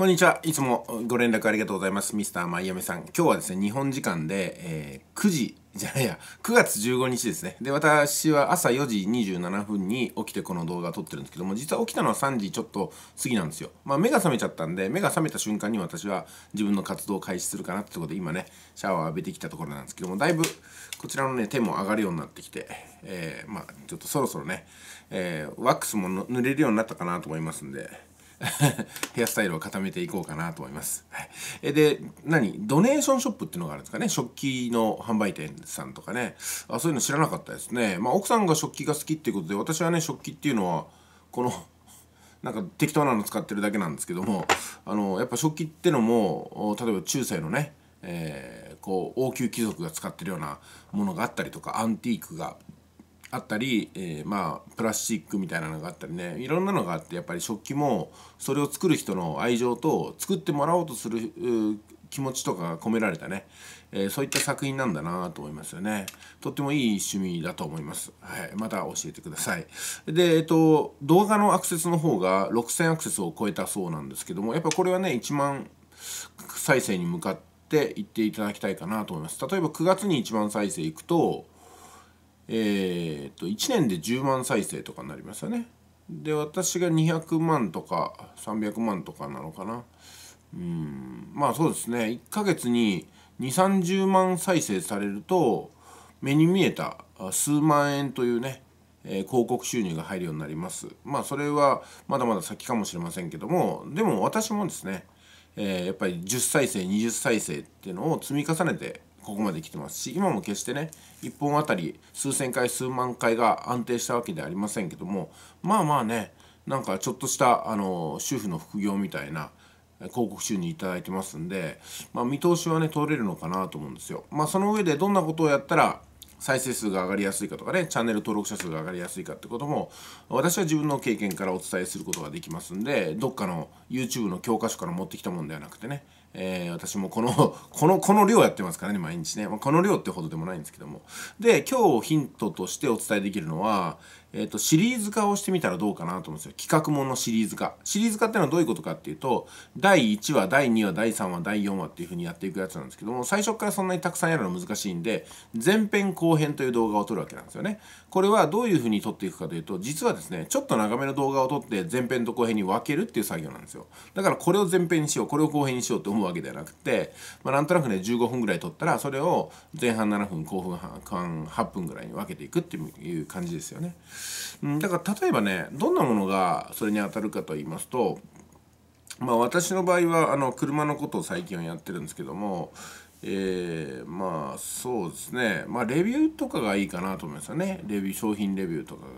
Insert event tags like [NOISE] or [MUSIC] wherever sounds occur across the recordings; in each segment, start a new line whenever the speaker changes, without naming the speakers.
こんにちは。いつもご連絡ありがとうございます。ミスターマイアミさん。今日はですね、日本時間で、えー、9時、じゃないや、9月15日ですね。で、私は朝4時27分に起きてこの動画を撮ってるんですけども、実は起きたのは3時ちょっと過ぎなんですよ。まあ、目が覚めちゃったんで、目が覚めた瞬間に私は自分の活動を開始するかなってことで、今ね、シャワーを浴びてきたところなんですけども、だいぶこちらのね、手も上がるようになってきて、えー、まあ、ちょっとそろそろね、えー、ワックスも塗れるようになったかなと思いますんで、[LAUGHS] ヘアスタイルを固めていこうかなと思います。はい、で、何ドネーションショップっていうのがあるんですかね食器の販売店さんとかね。あそういうの知らなかったですね。まあ、奥さんが食器が好きっていうことで、私はね、食器っていうのは、この [LAUGHS] なんか適当なの使ってるだけなんですけども、あの、やっぱ食器ってのも、例えば中世のね、えー、こう、王宮貴族が使ってるようなものがあったりとか、アンティークがあったり、えー、まあプラスチックみたいなのがあったりねいろんなのがあってやっぱり食器もそれを作る人の愛情と作ってもらおうとする気持ちとかが込められたね、えー、そういった作品なんだなと思いますよねとってもいい趣味だと思います、はい、また教えてくださいで、えっと、動画のアクセスの方が6000アクセスを超えたそうなんですけどもやっぱこれはね1万再生に向かっていっていただきたいかなと思います例えば9月に1万再生いくとえっ、ー、と1年で10万再生とかになりましたねで私が200万とか300万とかなのかなうんまあそうですね1ヶ月に2 3 0万再生されると目に見えた数万円というね、えー、広告収入が入るようになりますまあそれはまだまだ先かもしれませんけどもでも私もですね、えー、やっぱり10再生20再生っていうのを積み重ねてここまで来てますし今も決してね1本あたり数千回数万回が安定したわけではありませんけどもまあまあねなんかちょっとしたあの主婦の副業みたいな広告収入頂いてますんで、まあ、見通しはね取れるのかなと思うんですよ。まあ、その上でどんなことをやったら再生数が上がりやすいかとかねチャンネル登録者数が上がりやすいかってことも私は自分の経験からお伝えすることができますんでどっかの YouTube の教科書から持ってきたもんではなくてね、えー、私もこの [LAUGHS] このこの量やってますからね毎日ね、まあ、この量ってほどでもないんですけどもで今日ヒントとしてお伝えできるのはえっ、ー、と、シリーズ化をしてみたらどうかなと思うんですよ。企画ものシリーズ化。シリーズ化ってのはどういうことかっていうと、第1話、第2話、第3話、第4話っていうふうにやっていくやつなんですけども、最初からそんなにたくさんやるの難しいんで、前編後編という動画を撮るわけなんですよね。これはどういうふうに撮っていくかというと、実はですね、ちょっと長めの動画を撮って前編と後編に分けるっていう作業なんですよ。だからこれを前編にしよう、これを後編にしようって思うわけではなくて、まあ、なんとなくね、15分ぐらい撮ったら、それを前半7分、後半8分ぐらいに分けていくっていう感じですよね。うん、だから例えばねどんなものがそれに当たるかと言いますと、まあ、私の場合はあの車のことを最近はやってるんですけども、えー、まあそうですね、まあ、レビューとかがいいかなと思いますよねレビュー商品レビューとかが。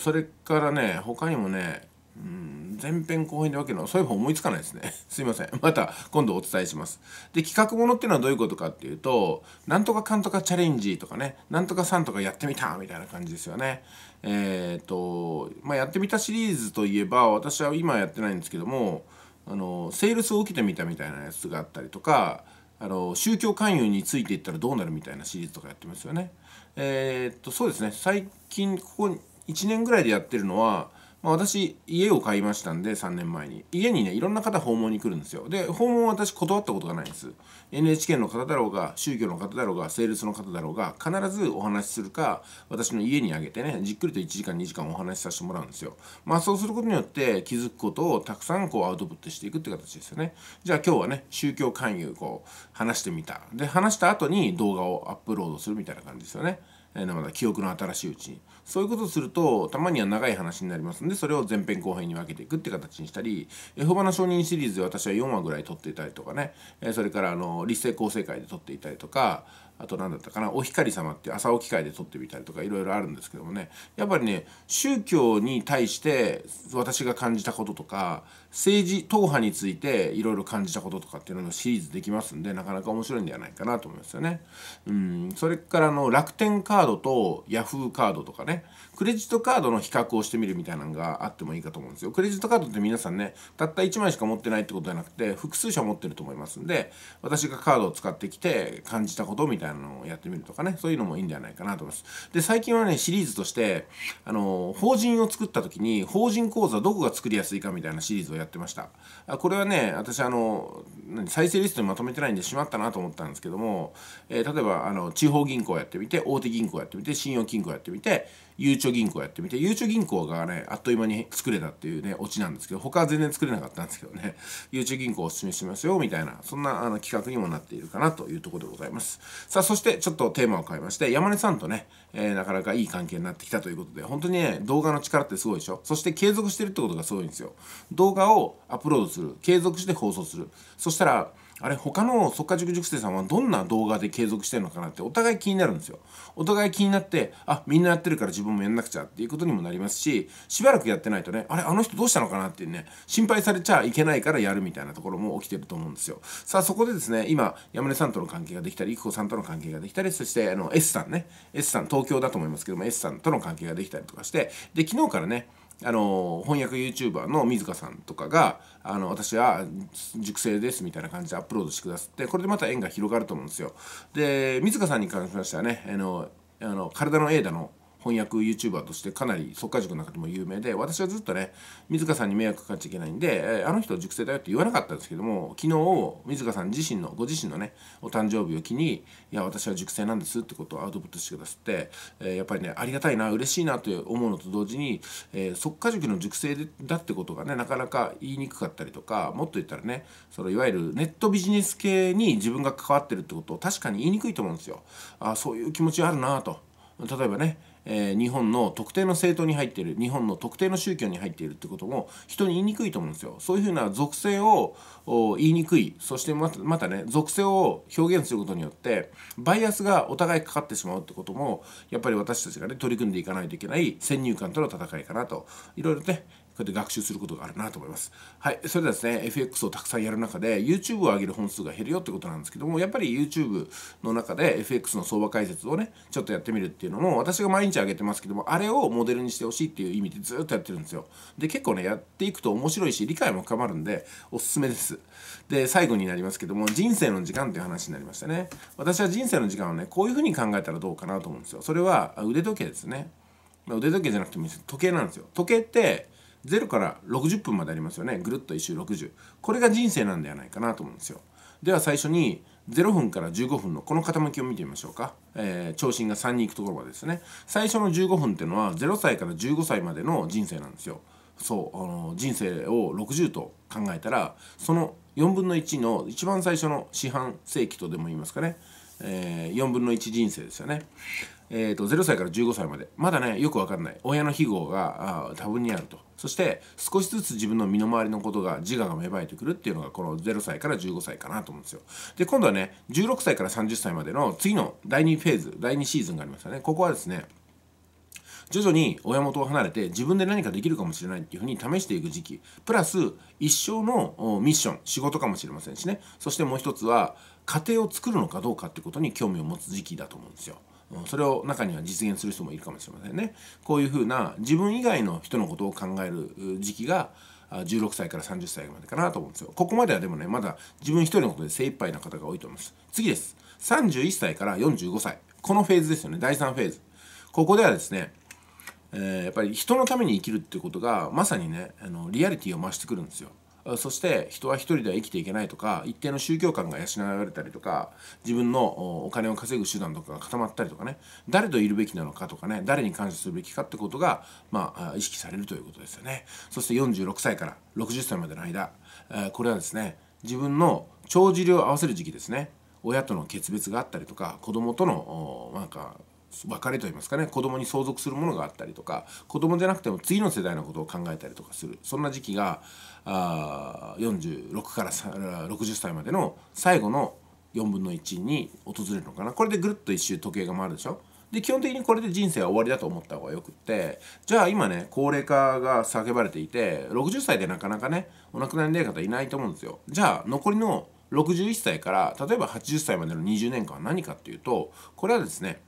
それからね他にもねうん前編後編で分けるのそういえば思いつかないですね [LAUGHS] すいませんまた今度お伝えしますで企画ものっていうのはどういうことかっていうとなんとかかんとかチャレンジとかねなんとかさんとかやってみたみたいな感じですよねえっ、ー、とまあやってみたシリーズといえば私は今やってないんですけどもあのセールスを受けてみたみたいなやつがあったりとかあの宗教勧誘についていったらどうなるみたいなシリーズとかやってますよねえっ、ー、とそうですね最近ここ1年ぐらいでやってるのはまあ、私家を買いましたんで3年前に家にねいろんな方訪問に来るんですよで訪問は私断ったことがないんです NHK の方だろうが宗教の方だろうがセールスの方だろうが必ずお話しするか私の家にあげてねじっくりと1時間2時間お話しさせてもらうんですよまあそうすることによって気づくことをたくさんこうアウトプットしていくって形ですよねじゃあ今日はね宗教勧誘こう話してみたで話した後に動画をアップロードするみたいな感じですよね、えー、まだ記憶の新しいうちにそういうことをするとたまには長い話になりますのでそれを前編後編に分けていくって形にしたり「エホバの証人」シリーズで私は4話ぐらい撮っていたりとかねそれからあの立成構成会で撮っていたりとかあと何だったかな「お光様」って朝起き会で撮ってみたりとかいろいろあるんですけどもねやっぱりね宗教に対して私が感じたこととか政治党派についていろいろ感じたこととかっていうのがシリーズできますんでなかなか面白いんではないかなと思いますよね。うんそれからの楽天カードとヤフーカードとかねクレジットカードの比較をしてみるみたいなのがあってもいいかと思うんですよクレジットカードって皆さんねたった1枚しか持ってないってことじゃなくて複数社持ってると思いますんで私がカードを使ってきて感じたことみたいなのをやってみるとかねそういうのもいいんじゃないかなと思いますで最近はねシリーズとしてあの法人を作った時に法人口座どこが作りやすいかみたいなシリーズをやってましたこれはね私あの再生リストにまとめてないんでしまったなと思ったんですけども、えー、例えばあの地方銀行やってみて大手銀行やってみて信用金庫やってみてゆうちょ銀行やってみて、ゆうちょ銀行がね、あっという間に作れたっていうね、オチなんですけど、他は全然作れなかったんですけどね、[LAUGHS] ゆうちょ銀行をお勧めしますよ、みたいな、そんなあの企画にもなっているかなというところでございます。さあ、そしてちょっとテーマを変えまして、山根さんとね、えー、なかなかいい関係になってきたということで、本当にね、動画の力ってすごいでしょそして継続してるってことがすごいんですよ。動画をアップロードする、継続して放送する。そしたら、あれ他の即家塾塾生さんはどんな動画で継続してるのかなってお互い気になるんですよ。お互い気になってあみんなやってるから自分もやんなくちゃっていうことにもなりますししばらくやってないとねあれあの人どうしたのかなっていうね心配されちゃいけないからやるみたいなところも起きてると思うんですよ。さあそこでですね今山根さんとの関係ができたり育子さんとの関係ができたりそしてあの S さんね S さん東京だと思いますけども S さんとの関係ができたりとかしてで昨日からねあの翻訳 YouTuber の水香さんとかがあの私は熟成ですみたいな感じでアップロードしてくださってこれでまた縁が広がると思うんですよ。で水香さんに関しましてはねあのあの体のエイダの翻訳 YouTuber としてかなり速化塾の中でも有名で私はずっとね水川さんに迷惑かかっちゃいけないんで、あの人熟成だよって言わなかったんですけども昨日水川さん自身のご自身のねお誕生日を機に「いや私は熟成なんです」ってことをアウトプットしてくださって、えやっぱりねありがたいな嬉しいなと思うのと同時に、え速化塾の熟成だってことがねなかなか言いにくかったりとかもっと言ったらねそのいわゆるネットビジネス系に自分が関わってるってことを確かに言いにくいと思うんですよ。あそういう気持ちあるなと例えばねえー、日本の特定の政党に入っている日本の特定の宗教に入っているってことも人に言いにくいと思うんですよそういうふうな属性を言いにくいそしてまたね属性を表現することによってバイアスがお互いかかってしまうってこともやっぱり私たちがね取り組んでいかないといけない先入観との戦いかなといろいろね、それで学習することがあるなと思います。はい、それではですね FX をたくさんやる中で YouTube を上げる本数が減るよってことなんですけどもやっぱり YouTube の中で FX の相場解説をねちょっとやってみるっていうのも私が毎日上げてますけどもあれをモデルにしてほしいっていう意味でずっとやってるんですよ。で結構ねやっていくと面白いし理解も深まるんでおすすめです。で最後になりますけども人生の時間っていう話になりましたね。私は人生の時間をねこういうふうに考えたらどうかなと思うんですよ。それは腕時計ですね。腕時計じゃなくても時計なんですよ。時計って0から60分までありますよねぐるっと1周60これが人生なんではないかなと思うんですよでは最初に0分から15分のこの傾きを見てみましょうか、えー、長身が3に行くところまでですね最初の15分っていうのは0歳から15歳までの人生なんですよそうあの人生を60と考えたらその4分の1の一番最初の四半世紀とでも言いますかね、えー、4分の1人生ですよね。えーと、と0歳から15歳までまだねよく分かんない親の非業が多分にあるとそして少しずつ自分の身の回りのことが自我が芽生えてくるっていうのがこの0歳から15歳かなと思うんですよで今度はね16歳から30歳までの次の第2フェーズ第2シーズンがありますよねここはですね徐々に親元を離れて自分で何かできるかもしれないっていうふうに試していく時期プラス一生のミッション仕事かもしれませんしねそしてもう一つは家庭を作るのかどうかってことに興味を持つ時期だと思うんですよ。それを中には実現する人もいるかもしれませんね。こういうふうな自分以外の人のことを考える時期が16歳から30歳までかなと思うんですよ。ここまではでもね、まだ自分一人のことで精一杯な方が多いと思います。次です。31歳から45歳。このフェーズですよね。第3フェーズ。ここではですね、えー、やっぱり人のために生きるっていうことが、まさにね、あのリアリティを増してくるんですよ。そして人は一人では生きていけないとか一定の宗教観が養われたりとか自分のお金を稼ぐ手段とかが固まったりとかね誰といるべきなのかとかね誰に感謝するべきかってことが、まあ、意識されるということですよねそして46歳から60歳までの間これはですね自分の帳尻を合わせる時期ですね親との決別があったりとか子供とのなんか別れと言いますかね子供に相続するものがあったりとか子供じゃなくても次の世代のことを考えたりとかするそんな時期があ46から60歳までの最後の4分の1に訪れるのかなこれでぐるっと一周時計が回るでしょで基本的にこれで人生は終わりだと思った方がよくってじゃあ今ね高齢化が叫ばれていて60歳でなかなかねお亡くなりになる方いないと思うんですよじゃあ残りの61歳から例えば80歳までの20年間は何かっていうとこれはですね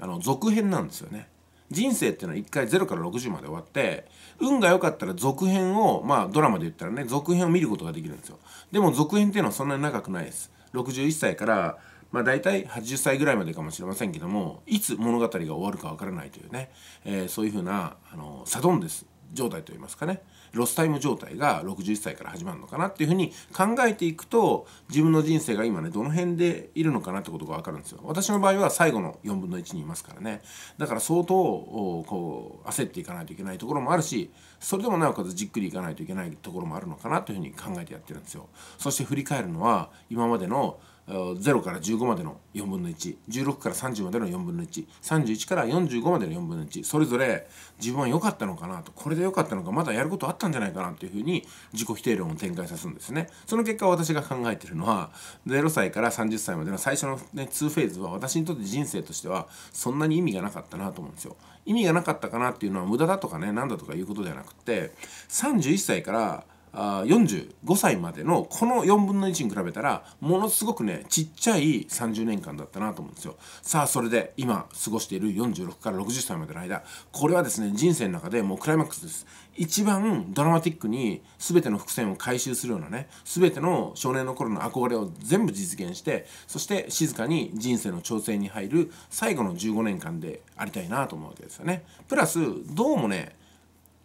あの続編なんですよね。人生っていうのは1回0から60まで終わって運が良かったら続編をまあドラマで言ったらね続編を見ることができるんですよでも続編っていうのはそんなに長くないです61歳からまあ大体80歳ぐらいまでかもしれませんけどもいつ物語が終わるかわからないというね、えー、そういうふうなあのサドンです状態といいますかねロスタイム状態が61歳から始まるのかなっていうふうに考えていくと自分の人生が今ねどの辺でいるのかなってことが分かるんですよ私の場合は最後の4分の1にいますからねだから相当こう焦っていかないといけないところもあるしそれでもなおかつじっくりいかないといけないところもあるのかなというふうに考えてやってるんですよ。そして振り返るのは今までの0から15までの4分の116から30までの4分の131から45までの4分の1それぞれ自分は良かったのかなとこれで良かったのかまだやることあったんじゃないかなというふうに自己否定論を展開さすんですねその結果私が考えてるのは0歳から30歳までの最初の、ね、2フェーズは私にとって人生としてはそんなに意味がなかったなと思うんですよ意味がなかったかなっていうのは無駄だとかね何だとかいうことではなくくて31歳からあ45歳までのこの4分の1に比べたらものすごくねちっちゃい30年間だったなと思うんですよさあそれで今過ごしている46から60歳までの間これはですね人生の中でもうクライマックスです一番ドラマティックに全ての伏線を回収するようなね全ての少年の頃の憧れを全部実現してそして静かに人生の調整に入る最後の15年間でありたいなと思うわけですよねプラスどうもね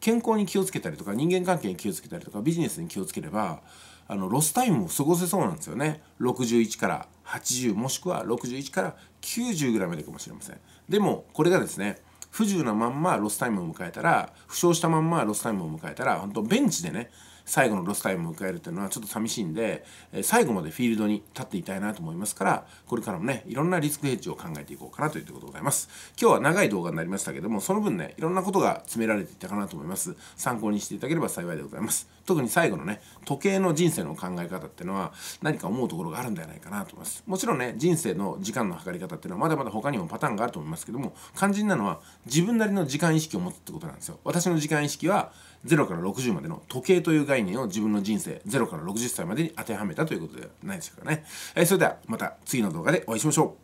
健康に気をつけたりとか人間関係に気をつけたりとかビジネスに気をつければあのロスタイムも過ごせそうなんですよね61から80もしくは61から90ぐらいまでかもしれませんでもこれがですね不自由なまんまロスタイムを迎えたら負傷したまんまロスタイムを迎えたら本当ベンチでね最後のロスタイムを迎えるというのはちょっと寂しいんで、え最後までフィールドに立っていたいなと思いますからこれからもねいろんなリスクヘッジを考えていこうかなというところでございます今日は長い動画になりましたけどもその分ねいろんなことが詰められていたかなと思います参考にしていただければ幸いでございます特に最後のね時計の人生の考え方っていうのは何か思うところがあるんではないかなと思いますもちろんね人生の時間の測り方っていうのはまだまだ他にもパターンがあると思いますけども肝心なのは自分なりの時間意識を持つってことなんですよ私の時間意識は0から60までの時計という概念を自分の人生0から60歳までに当てはめたということではないでしょうかね。えー、それではまた次の動画でお会いしましょう。